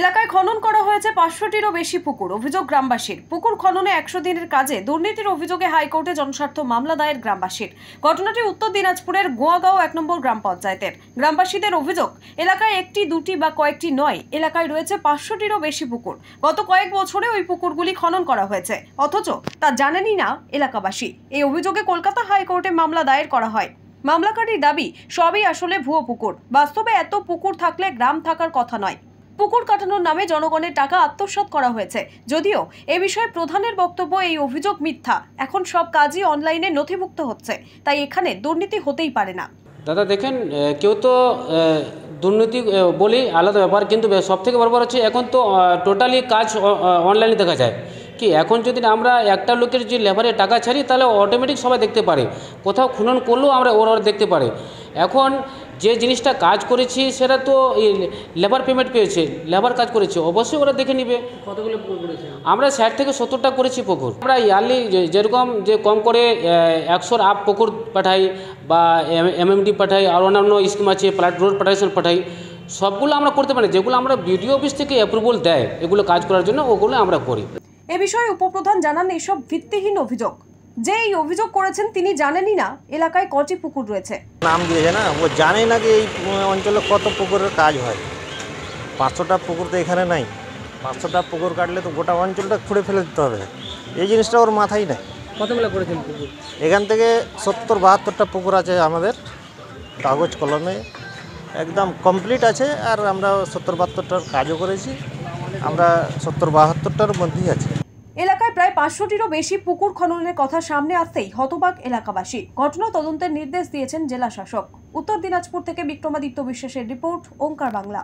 এলাকায় খনন করা হয়েছে পাঁচশোটিরও বেশি পুকুর অভিযোগ গ্রামবাসীর পুকুর খননে একশো দিনের কাজে দুর্নীতির অভিযোগে হাইকোর্টে জনস্বার্থ মামলা দায়ের গ্রামবাসীর ঘটনাটি উত্তর দিনাজপুরের গোয়াগাঁও এক নম্বর গ্রাম পঞ্চায়েতের গ্রামবাসীদের অভিযোগ এলাকায় একটি দুটি বা কয়েকটি নয় এলাকায় রয়েছে পাঁচশোটিরও বেশি পুকুর গত কয়েক বছরে ওই পুকুরগুলি খনন করা হয়েছে অথচ তা জানেনই না এলাকাবাসী এই অভিযোগে কলকাতা হাইকোর্টে মামলা দায়ের করা হয় মামলাকারীর দাবি সবই আসলে ভুয়ো পুকুর বাস্তবে এত পুকুর থাকলে গ্রাম থাকার কথা নয় পুকুর কাটানোর নামে জনগণের টাকা আত্মসাত করা হয়েছে যদিও এ বিষয়ে প্রধানের বক্তব্য এই অভিযোগ মিথ্যা এখন সব কাজই অনলাইনে নথিভুক্ত হচ্ছে তাই এখানে দুর্নীতি হতেই পারে না দাদা দেখেন কেউ তো দুর্নীতি বলি আলাদা ব্যাপার কিন্তু সবথেকে বড় হচ্ছে এখন তো টোটালি কাজ অনলাইনে দেখা যায় কি এখন যদি আমরা একটা লোকের যে লেবারে টাকা ছাড়ি তাহলে অটোমেটিক সবাই দেখতে পারে কোথাও খুনন করলেও আমরা ওরা দেখতে পারে এখন যে জিনিসটা কাজ করেছি সেটা তো লেবার পেমেন্ট পেয়েছে লেবার কাজ করেছে অবশ্যই ওরা দেখে নিবে কতগুলো আমরা ষাট থেকে সত্তরটা করেছি পুকুর আমরা ইয়ারলি যেরকম যে কম করে একশোর আপ পুকুর পাঠাই বা এমএমডি পাঠাই আর অন্যান্য স্কিম আছে প্লাট রোড পাঠাইশন পাঠাই সবগুলো আমরা করতে পারি যেগুলো আমরা বিডিও অফিস থেকে অ্যাপ্রুভাল দেয় এগুলো কাজ করার জন্য ওগুলো আমরা করি এ বিষয়ে উপপ্রধান জানান এসব ভিত্তিহীন অভিযোগ যে এই অভিযোগ করেছেন তিনি জানেনই না এলাকায় কটি পুকুর রয়েছে নাম দিয়েছে না ও জানে না যে এই অঞ্চলে কত পুকুরের কাজ হয় পাঁচশোটা পুকুর তো এখানে নাই পাঁচশোটা পুকুর কাটলে তো গোটা অঞ্চলটা খুঁড়ে ফেলে দিতে হবে এই জিনিসটা ওর মাথায় নেই কতগুলো করেছেন পুকুর এখান থেকে সত্তর বাহাত্তরটা পুকুর আছে আমাদের কাগজ কলমে একদম কমপ্লিট আছে আর আমরা সত্তর বাহাত্তরটার কাজও করেছি আমরা সত্তর বাহাত্তরটার মধ্যেই আছি এলাকায় প্রায় পাঁচশোটিরও বেশি পুকুর খননের কথা সামনে আসতেই হতবাক এলাকাবাসী ঘটনা তদন্তের নির্দেশ দিয়েছেন জেলা শাসক উত্তর দিনাজপুর থেকে বিক্রমাদিত্য বিশ্বাসের রিপোর্ট ওঙ্কার বাংলা